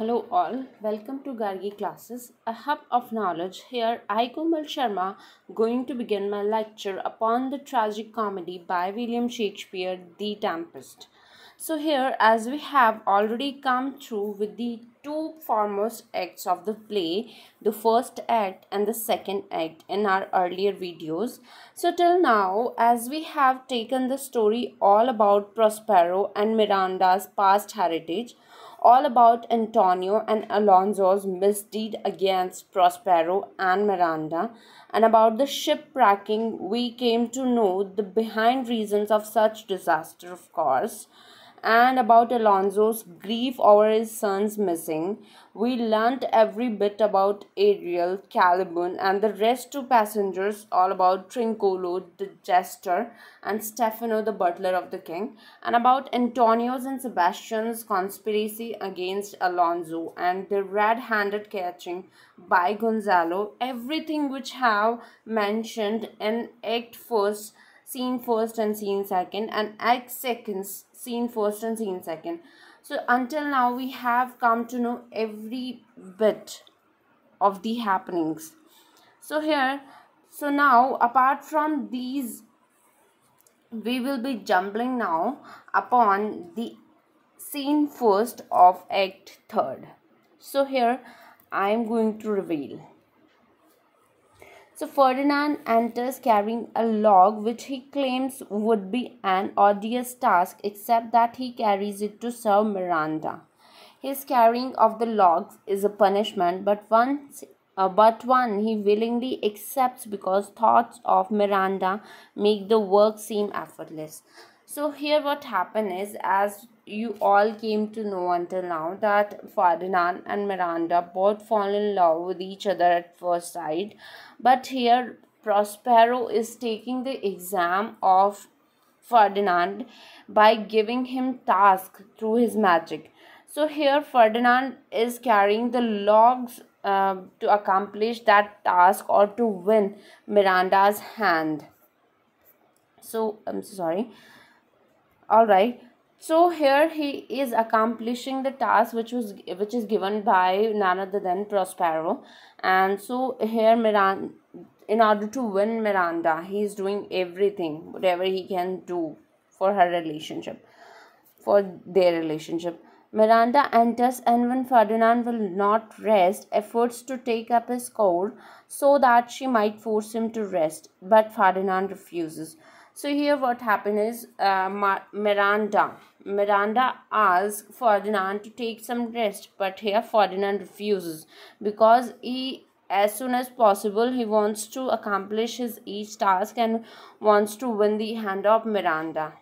Hello all, welcome to Gargi Classes, a hub of knowledge. Here I Komal Sharma going to begin my lecture upon the tragic comedy by William Shakespeare, The Tempest. So here as we have already come through with the two foremost acts of the play, the first act and the second act in our earlier videos. So till now as we have taken the story all about Prospero and Miranda's past heritage, all about Antonio and Alonso's misdeed against Prospero and Miranda, and about the shipwrecking, we came to know the behind reasons of such disaster, of course, and about Alonso's grief over his son's missing, we learnt every bit about Ariel, Caliban, and the rest of passengers, all about Trincolo, the jester, and Stefano, the butler of the king, and about Antonio's and Sebastian's conspiracy against Alonso and the red-handed catching by Gonzalo. Everything which have mentioned in Act First scene first and scene second and act seconds scene first and scene second so until now we have come to know every bit of the happenings so here so now apart from these we will be jumbling now upon the scene first of act third so here i am going to reveal so Ferdinand enters carrying a log which he claims would be an odious task except that he carries it to serve Miranda. His carrying of the logs is a punishment but once uh, but one he willingly accepts because thoughts of Miranda make the work seem effortless. So here what happened is as you all came to know until now that Ferdinand and Miranda both fall in love with each other at first sight. But here Prospero is taking the exam of Ferdinand by giving him task through his magic. So here Ferdinand is carrying the logs uh, to accomplish that task or to win Miranda's hand. So I'm sorry. All right so here he is accomplishing the task which was which is given by none other than Prospero, and so here Miranda, in order to win Miranda, he is doing everything whatever he can do for her relationship, for their relationship. Miranda enters, and when Ferdinand will not rest, efforts to take up his core so that she might force him to rest, but Ferdinand refuses. So here, what happened is uh, Miranda Miranda asks Ferdinand to take some rest, but here Ferdinand refuses because he as soon as possible he wants to accomplish his each task and wants to win the hand of Miranda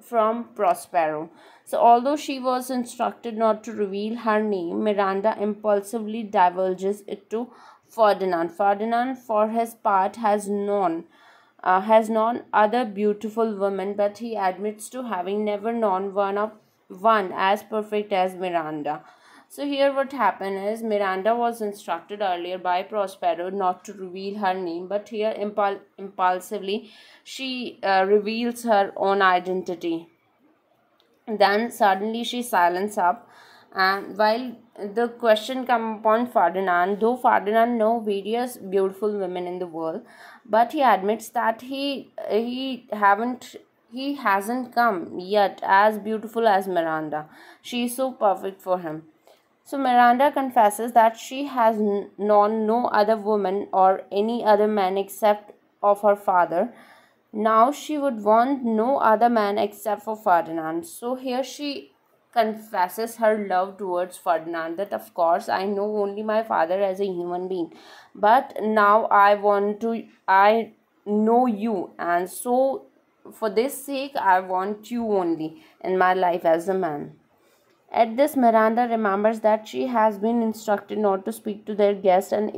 from Prospero. So although she was instructed not to reveal her name, Miranda impulsively divulges it to Ferdinand. Ferdinand for his part has known uh, has known other beautiful women, but he admits to having never known one of one as perfect as Miranda. So here what happened is Miranda was instructed earlier by Prospero not to reveal her name but here impul impulsively she uh, reveals her own identity. Then suddenly she silences up and while the question come upon Ferdinand, though Ferdinand know various beautiful women in the world, but he admits that he he haven't he hasn't come yet as beautiful as Miranda. She is so perfect for him. So Miranda confesses that she has known no other woman or any other man except of her father. Now she would want no other man except for Ferdinand. So here she confesses her love towards Ferdinand that of course I know only my father as a human being but now I want to I know you and so for this sake I want you only in my life as a man. At this Miranda remembers that she has been instructed not to speak to their guest and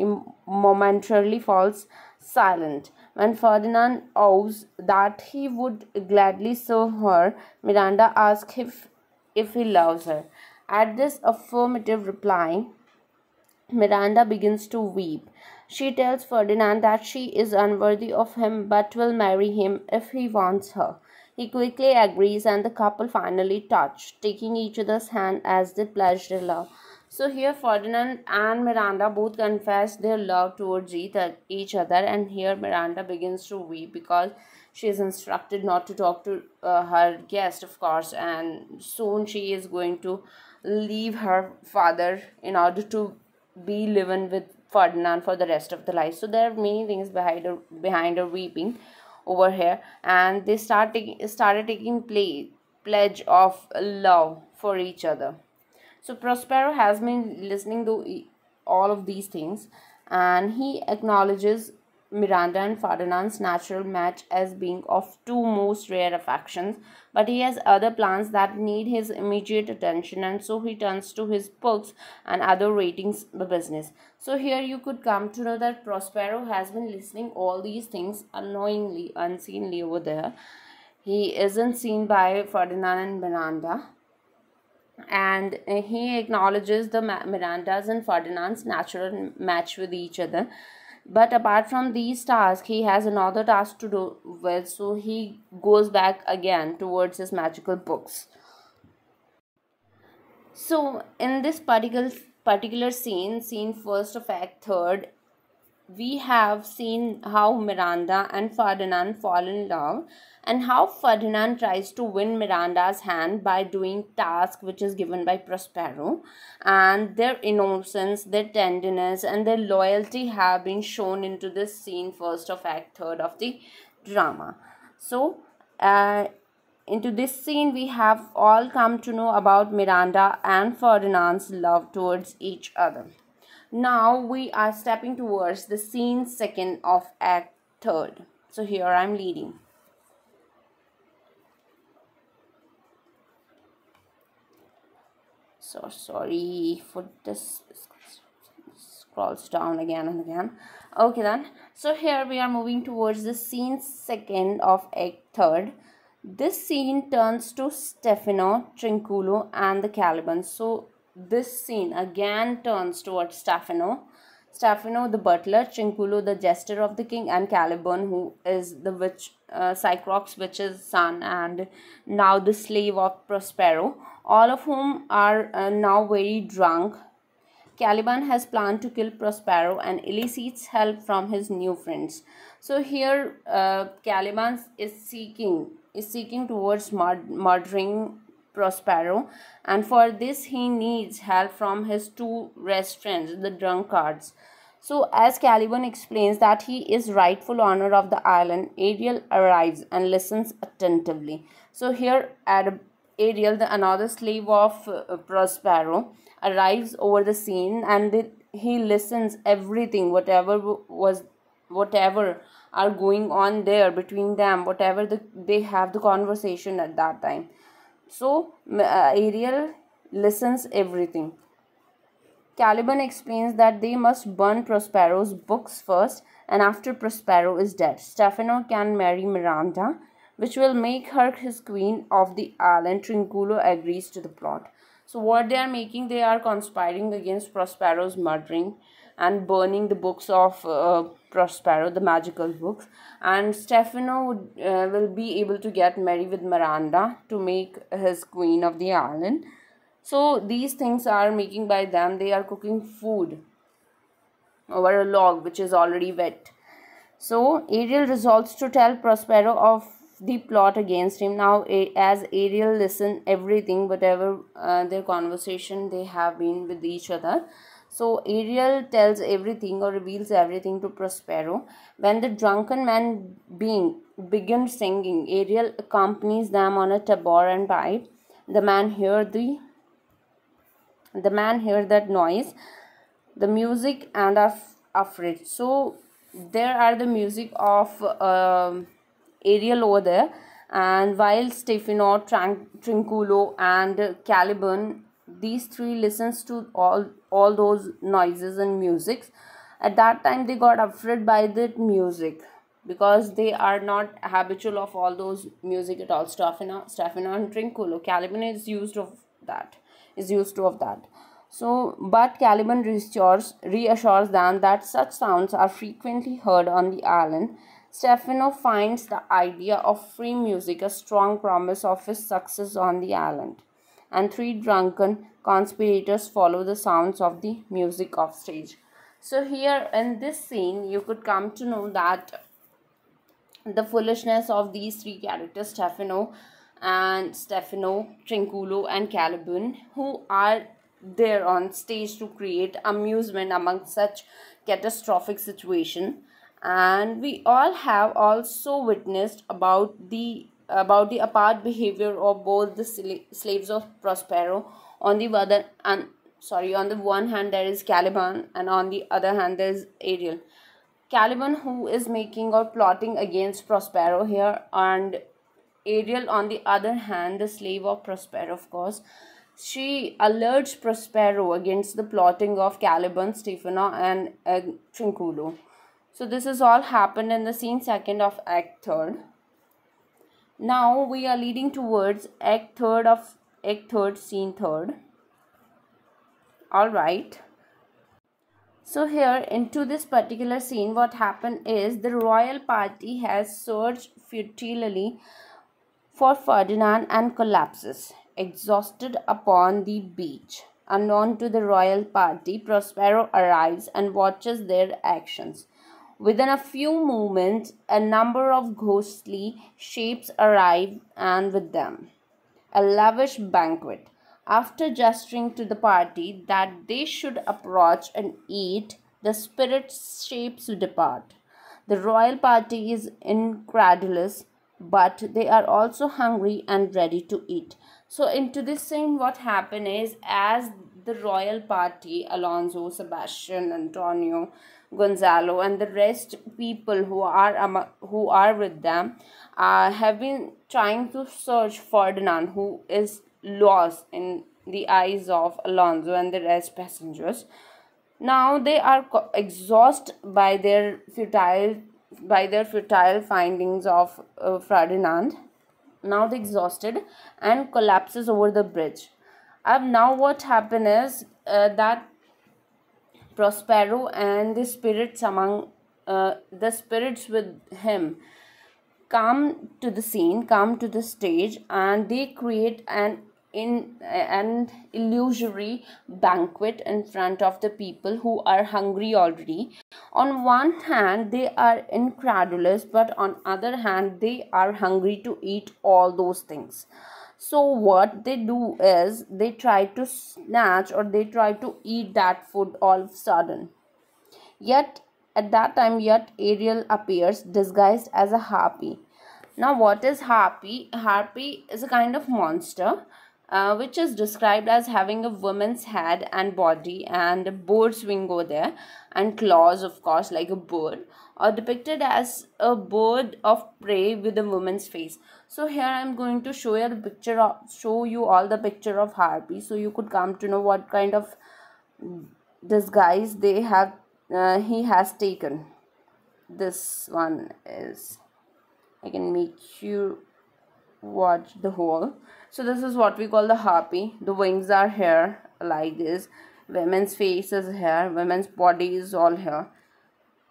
momentarily falls silent. When Ferdinand owes that he would gladly serve her, Miranda asks if if he loves her. At this affirmative reply, Miranda begins to weep. She tells Ferdinand that she is unworthy of him but will marry him if he wants her. He quickly agrees and the couple finally touch, taking each other's hand as they pledge their love. So here Ferdinand and Miranda both confess their love towards each other and here Miranda begins to weep because she is instructed not to talk to uh, her guest of course and soon she is going to leave her father in order to be living with ferdinand for the rest of the life so there are many things behind her behind her weeping over here and they start taking started taking play pledge of love for each other so prospero has been listening to all of these things and he acknowledges Miranda and Ferdinand's natural match as being of two most rare affections, but he has other plans that need his immediate attention and so he turns to his books and other ratings business. So here you could come to know that Prospero has been listening all these things unknowingly, unseenly over there. He isn't seen by Ferdinand and Miranda and he acknowledges the Miranda's and Ferdinand's natural match with each other but apart from these tasks he has another task to do well so he goes back again towards his magical books so in this particular particular scene scene first of act third we have seen how Miranda and Ferdinand fall in love and how Ferdinand tries to win Miranda's hand by doing task which is given by Prospero and their innocence, their tenderness and their loyalty have been shown into this scene first of act third of the drama. So uh, into this scene we have all come to know about Miranda and Ferdinand's love towards each other. Now we are stepping towards the scene second of act third. So here I'm leading. So sorry for this scrolls down again and again. Okay then. So here we are moving towards the scene second of act third. This scene turns to Stefano, Trinculo and the Caliban. So this scene again turns towards Stephano. Stephano the butler, Trinculo the jester of the king, and Caliban, who is the witch, uh, Cyclops witch's son, and now the slave of Prospero, all of whom are uh, now very drunk. Caliban has planned to kill Prospero and elicits help from his new friends. So here, uh, Caliban is seeking is seeking towards murdering Prospero and for this he needs help from his two best friends, the drunkards. So as Caliban explains that he is rightful owner of the island, Ariel arrives and listens attentively. So here at Ariel, the another slave of uh, Prospero, arrives over the scene and he listens everything whatever was whatever are going on there between them whatever the, they have the conversation at that time so uh, Ariel listens everything. Caliban explains that they must burn Prospero's books first and after Prospero is dead, Stefano can marry Miranda, which will make her his queen of the island. Trinculo agrees to the plot. So what they are making, they are conspiring against Prospero's murdering and burning the books of uh, Prospero, the magical books. And Stefano would, uh, will be able to get married with Miranda to make his queen of the island. So these things are making by them. They are cooking food over a log which is already wet. So Ariel resolves to tell Prospero of the plot against him. Now as Ariel listen everything whatever uh, their conversation they have been with each other so Ariel tells everything or reveals everything to Prospero. When the drunken man being begins singing, Ariel accompanies them on a tabor and pipe. The man hear the the man hear that noise, the music and are afraid. So there are the music of uh, Ariel over there and while Stefano, Trinculo and Caliban, these three listens to all all those noises and musics at that time they got afraid by that music because they are not habitual of all those music at all staphina staphina and trinculo caliban is used of that is used to of that so, but Caliban reassures, reassures them that such sounds are frequently heard on the island. Stefano finds the idea of free music a strong promise of his success on the island. And three drunken conspirators follow the sounds of the music off stage so here in this scene you could come to know that the foolishness of these three characters stefano and stefano trinculo and calibun who are there on stage to create amusement among such catastrophic situation and we all have also witnessed about the about the apart behavior of both the slaves of prospero on the other and sorry on the one hand there is caliban and on the other hand there is ariel caliban who is making or plotting against prospero here and ariel on the other hand the slave of prospero of course she alerts prospero against the plotting of caliban stefano and uh, trinculo so this is all happened in the scene second of act third now we are leading towards act third of एक third seen third all right so here into this particular scene what happened is the royal party has searched futilely for Ferdinand and collapses exhausted upon the beach unknown to the royal party Prospero arrives and watches their actions Within a few moments, a number of ghostly shapes arrive and with them a lavish banquet. After gesturing to the party that they should approach and eat, the spirit shapes depart. The royal party is incredulous, but they are also hungry and ready to eat. So, into this scene, what happened is as the royal party, Alonso, Sebastian, Antonio, Gonzalo and the rest people who are who are with them uh, have been trying to search Ferdinand who is lost in the eyes of Alonso and the rest passengers. Now they are exhausted by their futile by their futile findings of uh, Ferdinand. Now they exhausted and collapses over the bridge. And now what happened is uh, that Prospero and the spirits among uh, the spirits with him come to the scene, come to the stage, and they create an in an illusory banquet in front of the people who are hungry already on one hand they are incredulous but on other hand they are hungry to eat all those things so what they do is they try to snatch or they try to eat that food all of a sudden yet at that time yet ariel appears disguised as a harpy now what is harpy harpy is a kind of monster uh, which is described as having a woman's head and body and a birds wing over there and claws of course like a bird or depicted as a bird of prey with a woman's face so here i'm going to show you the picture of show you all the picture of harpy so you could come to know what kind of disguise they have uh, he has taken this one is i can make you watch the whole so this is what we call the harpy the wings are here like this women's face is here women's body is all here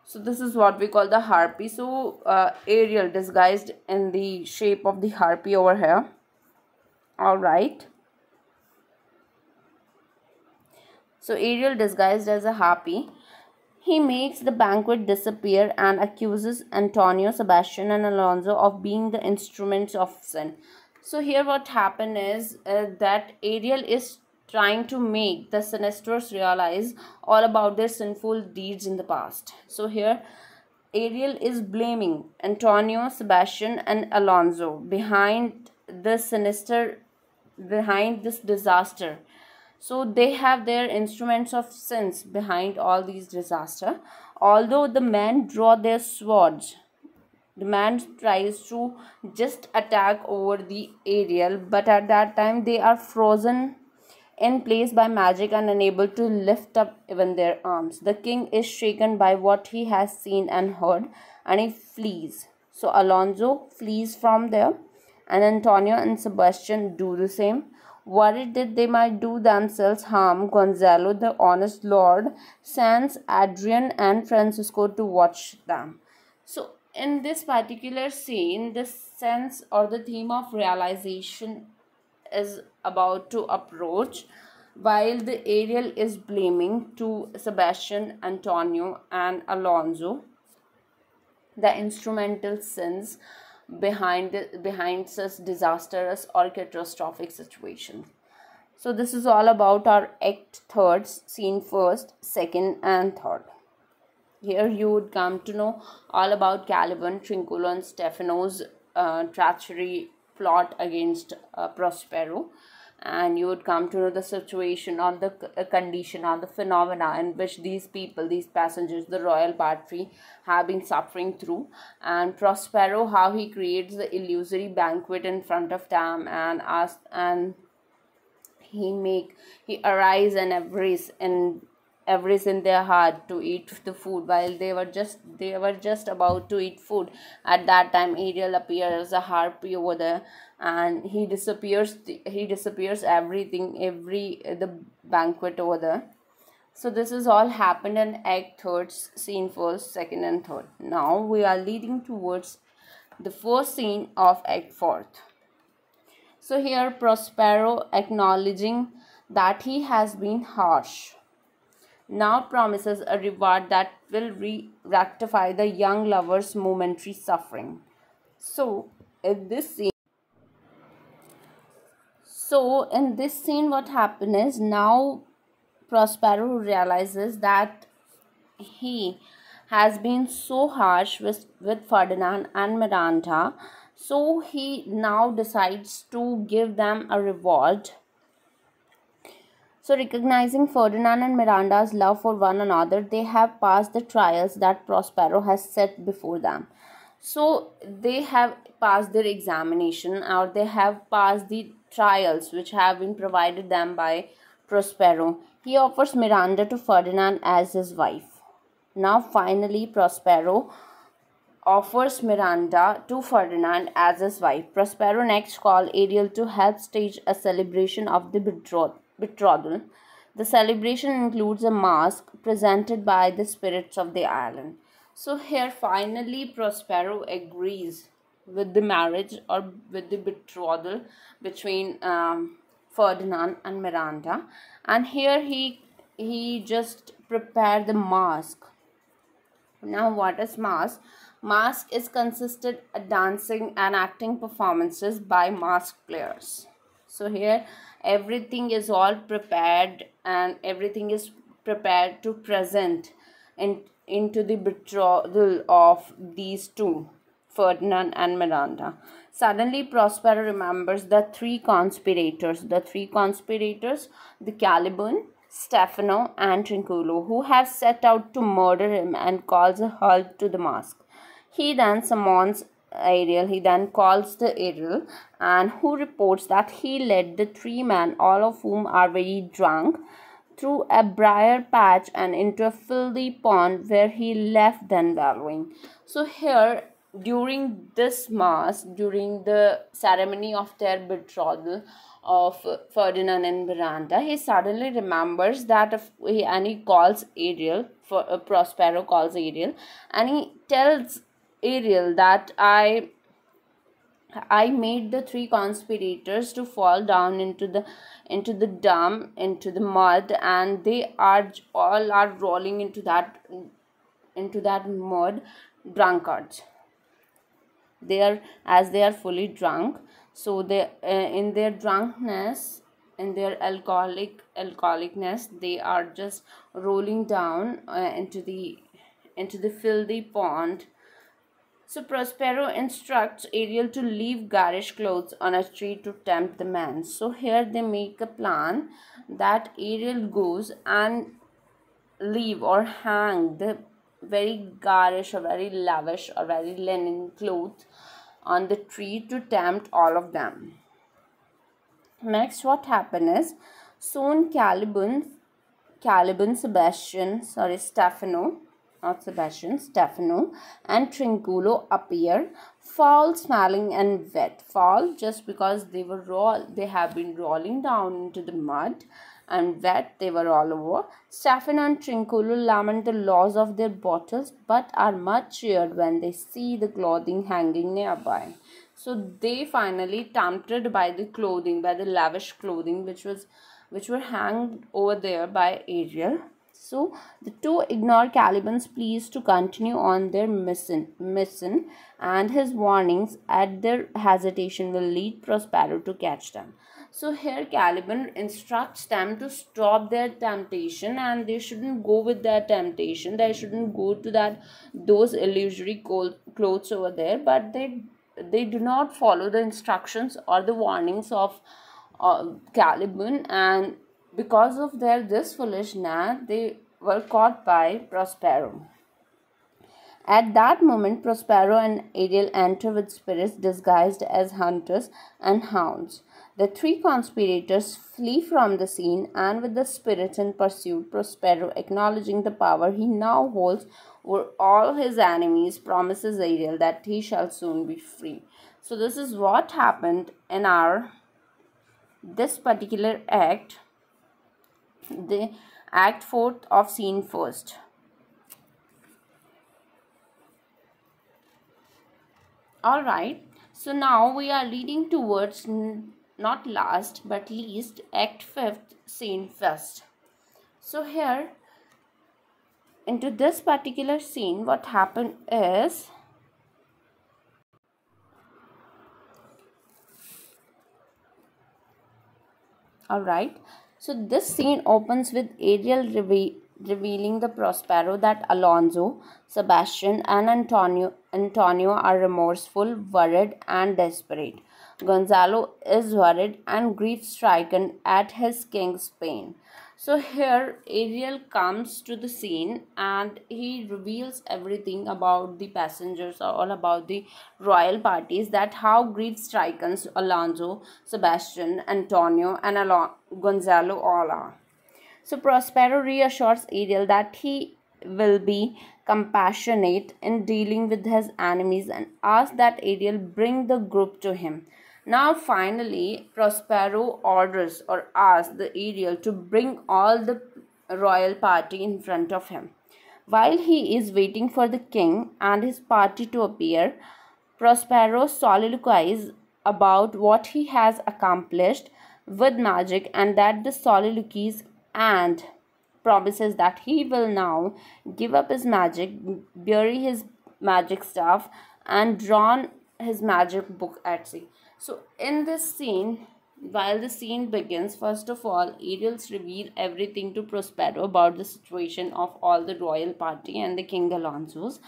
so this is what we call the harpy so uh, ariel disguised in the shape of the harpy over here all right so ariel disguised as a harpy he makes the banquet disappear and accuses Antonio, Sebastian, and Alonso of being the instruments of sin so here what happened is uh, that ariel is trying to make the sinisters realize all about their sinful deeds in the past so here ariel is blaming antonio sebastian and alonso behind the sinister behind this disaster so they have their instruments of sins behind all these disaster although the men draw their swords the man tries to just attack over the aerial but at that time they are frozen in place by magic and unable to lift up even their arms the king is shaken by what he has seen and heard and he flees so alonso flees from there and antonio and sebastian do the same worried that they might do themselves harm gonzalo the honest lord sends adrian and francisco to watch them so in this particular scene the sense or the theme of realization is about to approach while the ariel is blaming to sebastian antonio and alonso the instrumental sins behind behind such disastrous or catastrophic situation. so this is all about our act thirds scene first second and third here you would come to know all about Caliban, Trinculo, and Stefano's uh, treachery plot against uh, Prospero. And you would come to know the situation, on the uh, condition, on the phenomena in which these people, these passengers, the royal party, have been suffering through. And Prospero, how he creates the illusory banquet in front of them and asks, and he make he arise and embrace and avarice in their heart to eat the food while they were just they were just about to eat food at that time ariel appears a harpy over there and he disappears he disappears everything every the banquet over there so this is all happened in act third scene first second and third now we are leading towards the first scene of act fourth so here prospero acknowledging that he has been harsh now promises a reward that will re- rectify the young lover's momentary suffering. So, in this scene, so in this scene, what happened is now Prospero realizes that he has been so harsh with, with Ferdinand and Miranda, so he now decides to give them a reward so, recognizing Ferdinand and Miranda's love for one another, they have passed the trials that Prospero has set before them. So, they have passed their examination or they have passed the trials which have been provided them by Prospero. He offers Miranda to Ferdinand as his wife. Now, finally, Prospero offers Miranda to Ferdinand as his wife. Prospero next calls Ariel to help stage a celebration of the betrothal betrothal. The celebration includes a mask presented by the spirits of the island. So here finally Prospero agrees with the marriage or with the betrothal between um, Ferdinand and Miranda and here he he just prepared the mask now what is mask mask is consisted of dancing and acting performances by mask players so here everything is all prepared and everything is prepared to present in into the betrothal of these two Ferdinand and Miranda. Suddenly, Prospero remembers the three conspirators. The three conspirators, the Caliban, Stefano, and Trinculo, who have set out to murder him and calls a halt to the mask. He then summons Ariel. He then calls the Ariel and who reports that he led the three men, all of whom are very drunk, through a briar patch and into a filthy pond where he left them wallowing. So here during this mass, during the ceremony of their betrothal of Ferdinand and Miranda, he suddenly remembers that if he, and he calls Ariel, for, uh, Prospero calls Ariel and he tells Ariel that I I made the three conspirators to fall down into the into the dump into the mud and they are all are rolling into that into that mud drunkards they are as they are fully drunk so they uh, in their drunkenness in their alcoholic alcoholicness they are just rolling down uh, into the into the filthy pond so Prospero instructs Ariel to leave garish clothes on a tree to tempt the man. So here they make a plan that Ariel goes and leave or hang the very garish or very lavish or very linen clothes on the tree to tempt all of them. Next, what happened is soon Caliban, Caliban Sebastian, sorry, Stefano not Sebastian, Stefano and Trinculo appear foul smelling and wet. Foul just because they were roll they have been rolling down into the mud and wet they were all over. Stefano and Trinculo lament the loss of their bottles but are much cheered when they see the clothing hanging nearby. So they finally tempted by the clothing, by the lavish clothing which was which were hanged over there by Ariel so the two ignore Caliban's pleas to continue on their mission, mission and his warnings at their hesitation will lead Prospero to catch them. So here Caliban instructs them to stop their temptation and they shouldn't go with that temptation. They shouldn't go to that those illusory clothes over there. But they they do not follow the instructions or the warnings of uh, Caliban and because of their this foolishness, they were caught by Prospero. At that moment, Prospero and Ariel enter with spirits disguised as hunters and hounds. The three conspirators flee from the scene and with the spirits in pursuit, Prospero, acknowledging the power he now holds over all his enemies, promises Ariel that he shall soon be free. So this is what happened in our this particular act the act fourth of scene first. Alright, so now we are leading towards not last but least act fifth scene first. So here into this particular scene what happened is all right so this scene opens with Ariel reve revealing the Prospero that Alonso, Sebastian and Antonio, Antonio are remorseful, worried and desperate. Gonzalo is worried and grief-stricken at his king's pain. So here Ariel comes to the scene and he reveals everything about the passengers or all about the royal parties that how grief stricken Alonso, Sebastian, Antonio and Alon Gonzalo all are. So Prospero reassures Ariel that he will be compassionate in dealing with his enemies and asks that Ariel bring the group to him. Now finally, Prospero orders or asks the Ariel to bring all the royal party in front of him. While he is waiting for the king and his party to appear, Prospero soliloquizes about what he has accomplished with magic and that the soliloquies and promises that he will now give up his magic, bury his magic staff, and drawn his magic book at sea. So in this scene, while the scene begins, first of all, Ariel's reveal everything to Prospero about the situation of all the royal party and the King Alonso's.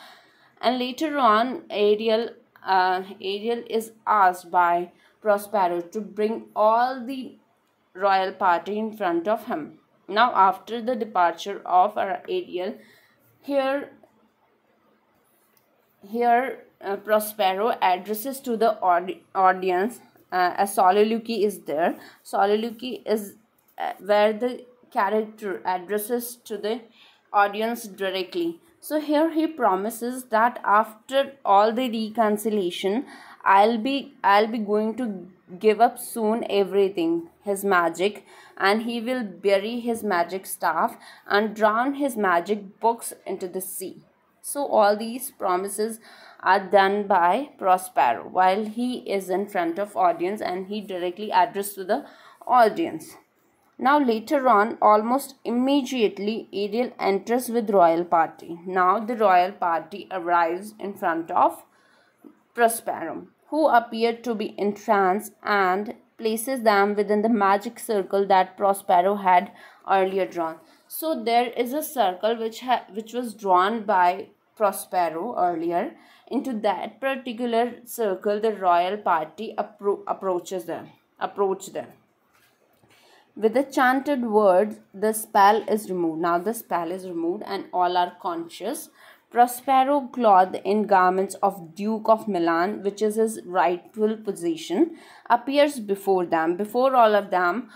And later on, Ariel, uh, Ariel is asked by Prospero to bring all the royal party in front of him. Now, after the departure of uh, Ariel, here, here uh, Prospero addresses to the audi audience. Uh, a soliloquy is there. Soliloquy is uh, where the character addresses to the audience directly. So here he promises that after all the reconciliation, I'll be I'll be going to give up soon everything his magic and he will bury his magic staff and drown his magic books into the sea so all these promises are done by Prospero while he is in front of audience and he directly addressed to the audience. Now later on, almost immediately, Ariel enters with royal party. Now the royal party arrives in front of Prospero, who appeared to be in trance and places them within the magic circle that Prospero had earlier drawn. So there is a circle which which was drawn by Prospero earlier, into that particular circle the royal party appro approaches them, approach them. With the chanted words, the spell is removed. Now the spell is removed and all are conscious. Prospero clothed in garments of Duke of Milan, which is his rightful position, appears before them. Before all of them,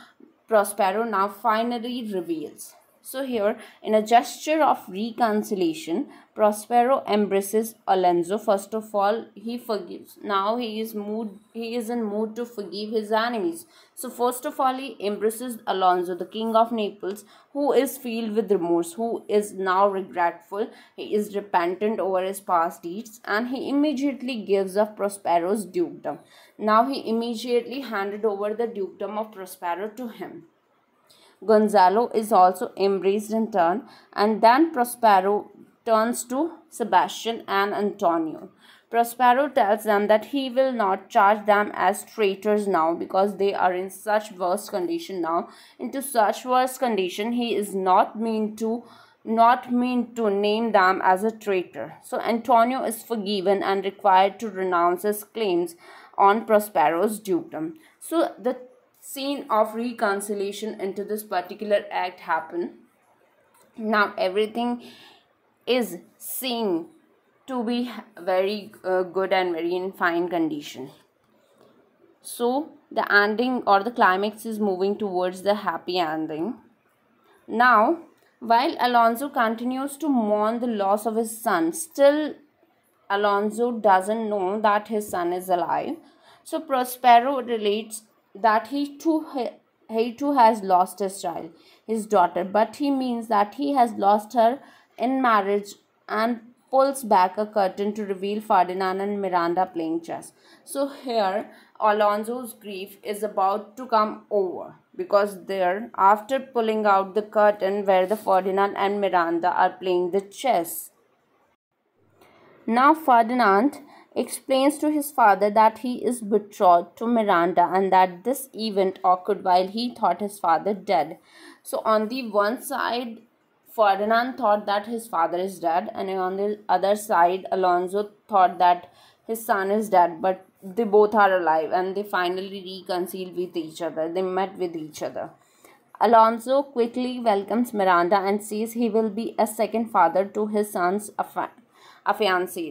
Prospero now finally reveals so here, in a gesture of reconciliation, Prospero embraces Alonso. First of all, he forgives. Now he is mood. He is in mood to forgive his enemies. So first of all, he embraces Alonso, the king of Naples, who is filled with remorse, who is now regretful. He is repentant over his past deeds, and he immediately gives up Prospero's dukedom. Now he immediately handed over the dukedom of Prospero to him. Gonzalo is also embraced in turn and then Prospero turns to Sebastian and Antonio. Prospero tells them that he will not charge them as traitors now because they are in such worse condition now. Into such worse condition, he is not mean to not mean to name them as a traitor. So Antonio is forgiven and required to renounce his claims on Prospero's dukedom. So the scene of reconciliation into this particular act happen now everything is seen to be very uh, good and very in fine condition so the ending or the climax is moving towards the happy ending now while alonso continues to mourn the loss of his son still alonso doesn't know that his son is alive so prospero relates that he too he too has lost his child, his daughter, but he means that he has lost her in marriage and pulls back a curtain to reveal Ferdinand and Miranda playing chess. So here Alonso's grief is about to come over because there after pulling out the curtain where the Ferdinand and Miranda are playing the chess. Now Ferdinand explains to his father that he is betrothed to Miranda and that this event occurred while he thought his father dead. So, on the one side, Ferdinand thought that his father is dead, and on the other side, Alonso thought that his son is dead, but they both are alive and they finally reconcile with each other. They met with each other. Alonso quickly welcomes Miranda and says he will be a second father to his son's affianced.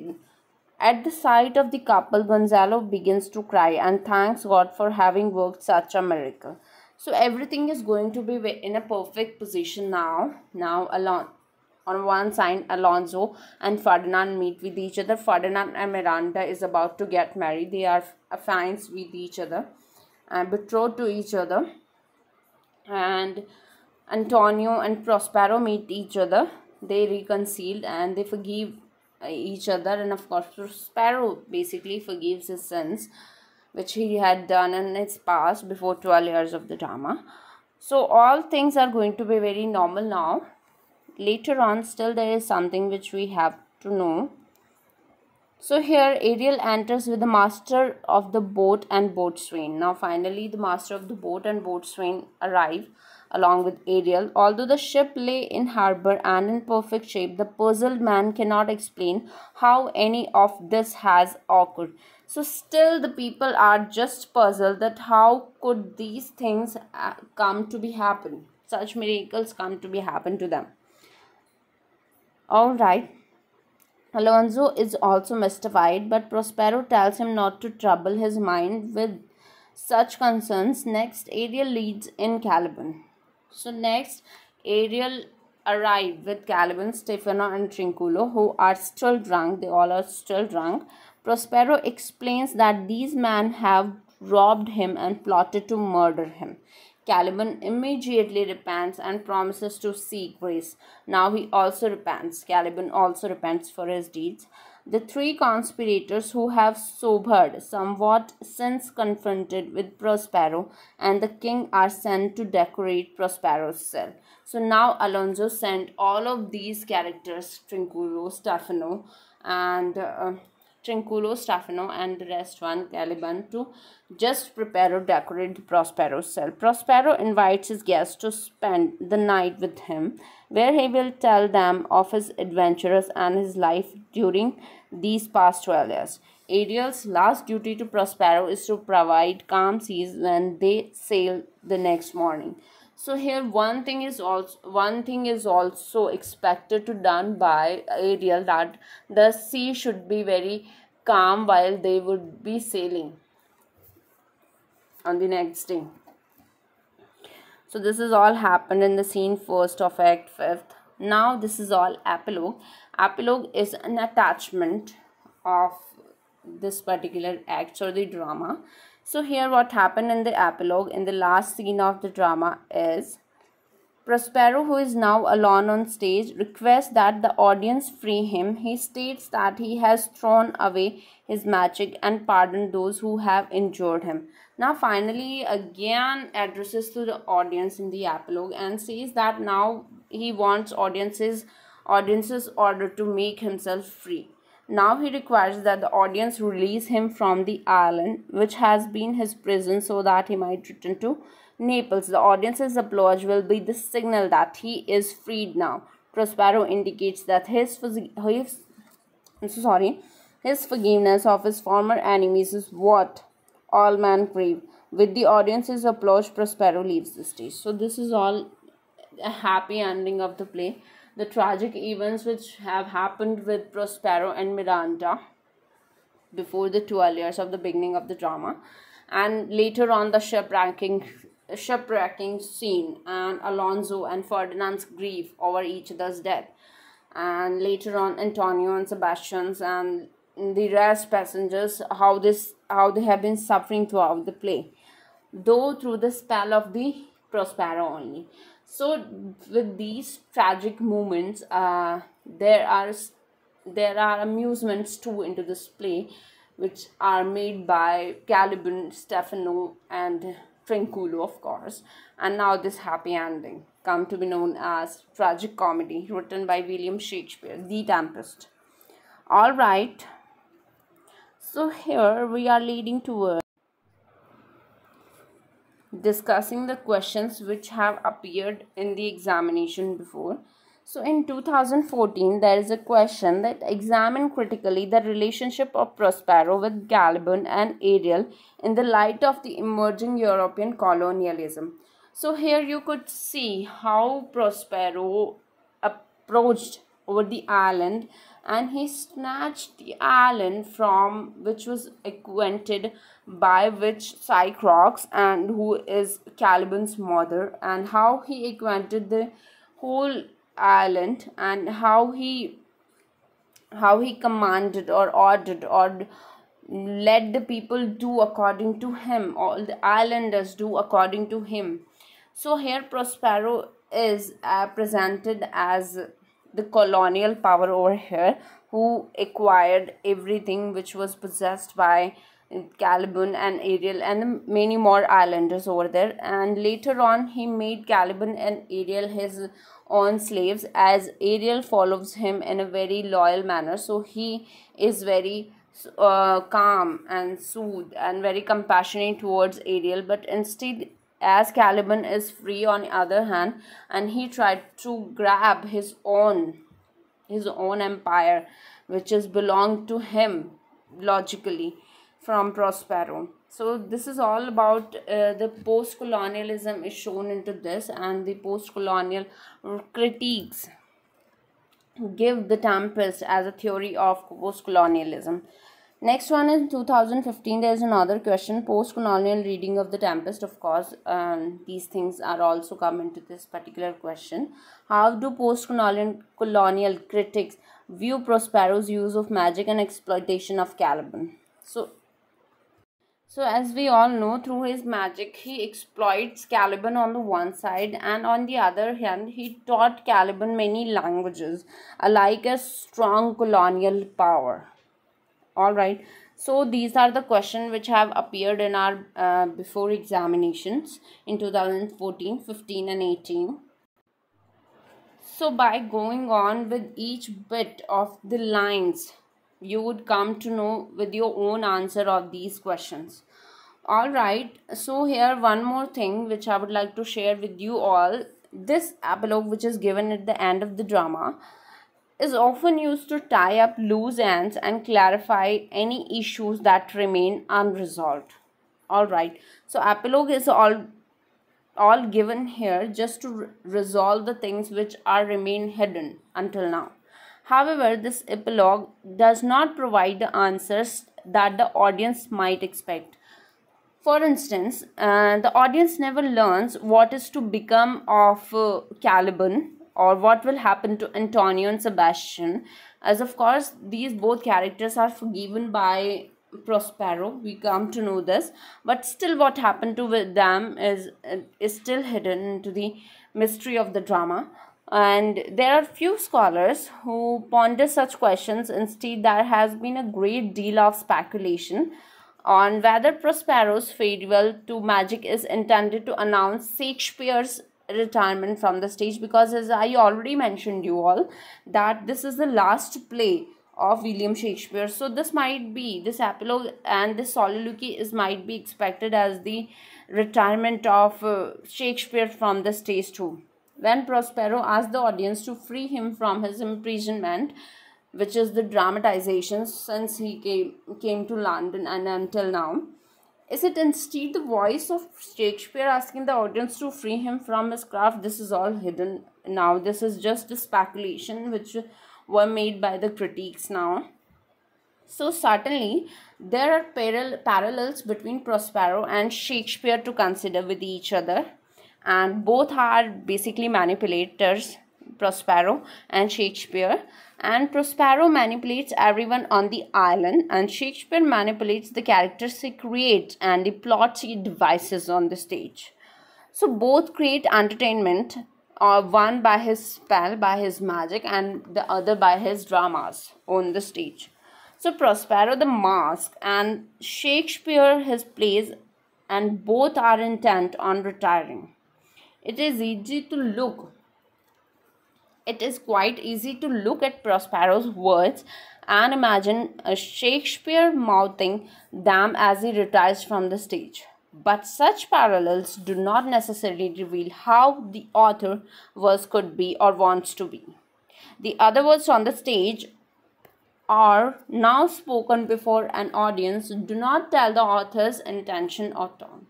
At the sight of the couple, Gonzalo begins to cry and thanks God for having worked such a miracle. So everything is going to be in a perfect position now. Now alone. on one side Alonso and Ferdinand meet with each other. Ferdinand and Miranda is about to get married. They are affianced with each other and betrothed to each other. And Antonio and Prospero meet each other. They reconcile and they forgive uh, each other and of course sparrow basically forgives his sins which he had done in its past before 12 years of the drama so all things are going to be very normal now later on still there is something which we have to know so here ariel enters with the master of the boat and boatswain now finally the master of the boat and boatswain arrive along with Ariel. Although the ship lay in harbor and in perfect shape, the puzzled man cannot explain how any of this has occurred. So still the people are just puzzled that how could these things uh, come to be happen. Such miracles come to be happen to them. Alright. Alonso is also mystified, but Prospero tells him not to trouble his mind with such concerns. Next, Ariel leads in Caliban. So next, Ariel arrived with Caliban, Stefano and Trinculo who are still drunk. They all are still drunk. Prospero explains that these men have robbed him and plotted to murder him. Caliban immediately repents and promises to seek grace. Now he also repents. Caliban also repents for his deeds. The three conspirators who have sobered somewhat since confronted with Prospero and the king are sent to decorate Prospero's cell. So now Alonso sent all of these characters, Trinculo, Stefano and... Uh, Trinculo, Staphano and the rest one Caliban to just prepare or decorate the Prospero's cell. Prospero invites his guests to spend the night with him where he will tell them of his adventures and his life during these past 12 years. Ariel's last duty to Prospero is to provide calm seas when they sail the next morning so here one thing is also one thing is also expected to done by ariel that the sea should be very calm while they would be sailing on the next day so this is all happened in the scene first of act fifth now this is all epilogue epilogue is an attachment of this particular act or the drama so here what happened in the epilogue in the last scene of the drama is Prospero who is now alone on stage requests that the audience free him. He states that he has thrown away his magic and pardoned those who have injured him. Now finally again addresses to the audience in the epilogue and says that now he wants audiences audiences order to make himself free. Now he requires that the audience release him from the island, which has been his prison, so that he might return to Naples. The audience's applause will be the signal that he is freed now. Prospero indicates that his, his sorry, his forgiveness of his former enemies is what all men crave. With the audience's applause, Prospero leaves the stage. So this is all a happy ending of the play the tragic events which have happened with Prospero and Miranda before the 12 years of the beginning of the drama and later on the shipwrecking shipwrecking scene and Alonso and Ferdinand's grief over each other's death and later on Antonio and Sebastian's and the rest passengers how this how they have been suffering throughout the play though through the spell of the Prospero only so with these tragic moments uh, there are there are amusements too into this play which are made by Caliban, Stefano and Trinculo of course and now this happy ending come to be known as tragic comedy written by William Shakespeare The Tempest all right so here we are leading towards discussing the questions which have appeared in the examination before. So in 2014, there is a question that examine critically the relationship of Prospero with Caliban and Ariel in the light of the emerging European colonialism. So here you could see how Prospero approached over the island and he snatched the island from which was acquainted by which Cyclops and who is Caliban's mother and how he acquainted the whole island and how he how he commanded or ordered or let the people do according to him all the islanders do according to him so here prospero is uh, presented as the colonial power over here who acquired everything which was possessed by Caliban and Ariel and many more islanders over there and later on he made Caliban and Ariel his own slaves as Ariel follows him in a very loyal manner so he is very uh, calm and soothed and very compassionate towards Ariel but instead as Caliban is free on the other hand and he tried to grab his own his own empire which is belonged to him logically from Prospero. So this is all about uh, the post-colonialism is shown into this and the post-colonial critiques give the Tempest as a theory of post-colonialism. Next one is 2015. There is another question post colonial reading of The Tempest. Of course, um, these things are also come into this particular question. How do post colonial colonial critics view Prospero's use of magic and exploitation of Caliban? So, so as we all know, through his magic, he exploits Caliban on the one side, and on the other hand, he taught Caliban many languages, alike a strong colonial power all right so these are the questions which have appeared in our uh, before examinations in 2014 15 and 18 so by going on with each bit of the lines you would come to know with your own answer of these questions all right so here one more thing which i would like to share with you all this epilogue which is given at the end of the drama is often used to tie up loose ends and clarify any issues that remain unresolved. Alright, so epilogue is all all given here just to re resolve the things which are remain hidden until now. However, this epilogue does not provide the answers that the audience might expect. For instance, uh, the audience never learns what is to become of uh, Caliban or what will happen to Antonio and Sebastian as of course these both characters are forgiven by Prospero we come to know this but still what happened to them is is still hidden into the mystery of the drama and there are few scholars who ponder such questions instead there has been a great deal of speculation on whether Prospero's farewell to magic is intended to announce Shakespeare's retirement from the stage because as I already mentioned you all that this is the last play of William Shakespeare. So this might be this epilogue and this soliloquy is might be expected as the retirement of uh, Shakespeare from the stage too. When Prospero asked the audience to free him from his imprisonment, which is the dramatization since he came, came to London and until now, is it instead the voice of Shakespeare asking the audience to free him from his craft? This is all hidden now. This is just a speculation which were made by the critics now. So certainly there are paral- parallels between Prospero and Shakespeare to consider with each other and both are basically manipulators Prospero and Shakespeare and Prospero manipulates everyone on the island and Shakespeare manipulates the characters he creates and the plots he devises on the stage. So both create entertainment, uh, one by his spell, by his magic and the other by his dramas on the stage. So Prospero the Mask and Shakespeare his plays and both are intent on retiring. It is easy to look it is quite easy to look at Prospero's words and imagine Shakespeare mouthing them as he retires from the stage. But such parallels do not necessarily reveal how the author was could be or wants to be. The other words on the stage are now spoken before an audience do not tell the author's intention or tone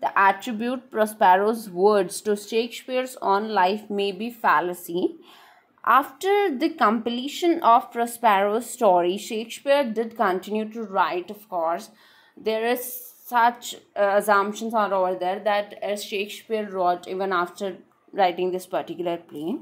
the attribute Prospero's words to Shakespeare's own life may be fallacy. After the completion of Prospero's story, Shakespeare did continue to write, of course. There is such uh, assumptions are over there that uh, Shakespeare wrote even after writing this particular play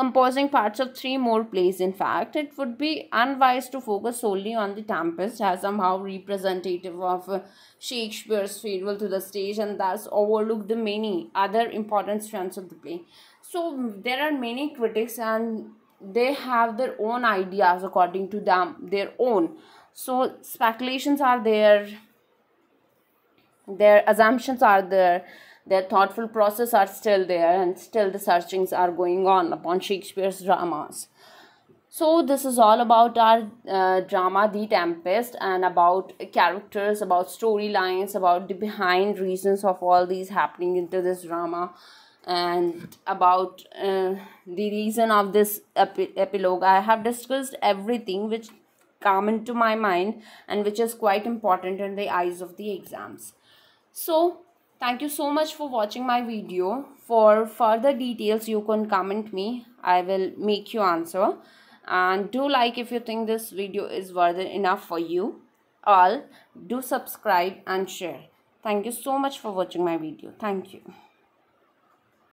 composing parts of three more plays. In fact, it would be unwise to focus solely on the Tempest as somehow representative of uh, Shakespeare's farewell to the stage and thus overlook the many other important strands of the play. So there are many critics and they have their own ideas according to them, their own. So speculations are there, their assumptions are there their thoughtful process are still there and still the searchings are going on upon Shakespeare's dramas. So this is all about our uh, drama The Tempest and about characters, about storylines, about the behind reasons of all these happening into this drama and about uh, the reason of this epi epilogue. I have discussed everything which come into my mind and which is quite important in the eyes of the exams. So Thank you so much for watching my video. For further details, you can comment me. I will make you answer. And do like if you think this video is worth enough for you. All, do subscribe and share. Thank you so much for watching my video. Thank you.